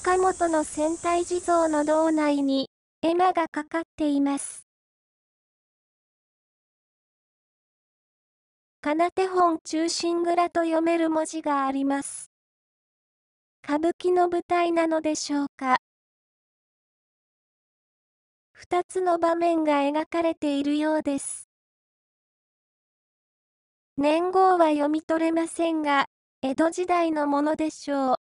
塚本の戦隊地蔵の胴内に、絵馬がかかっています。かな手本中心蔵と読める文字があります。歌舞伎の舞台なのでしょうか。二つの場面が描かれているようです。年号は読み取れませんが、江戸時代のものでしょう。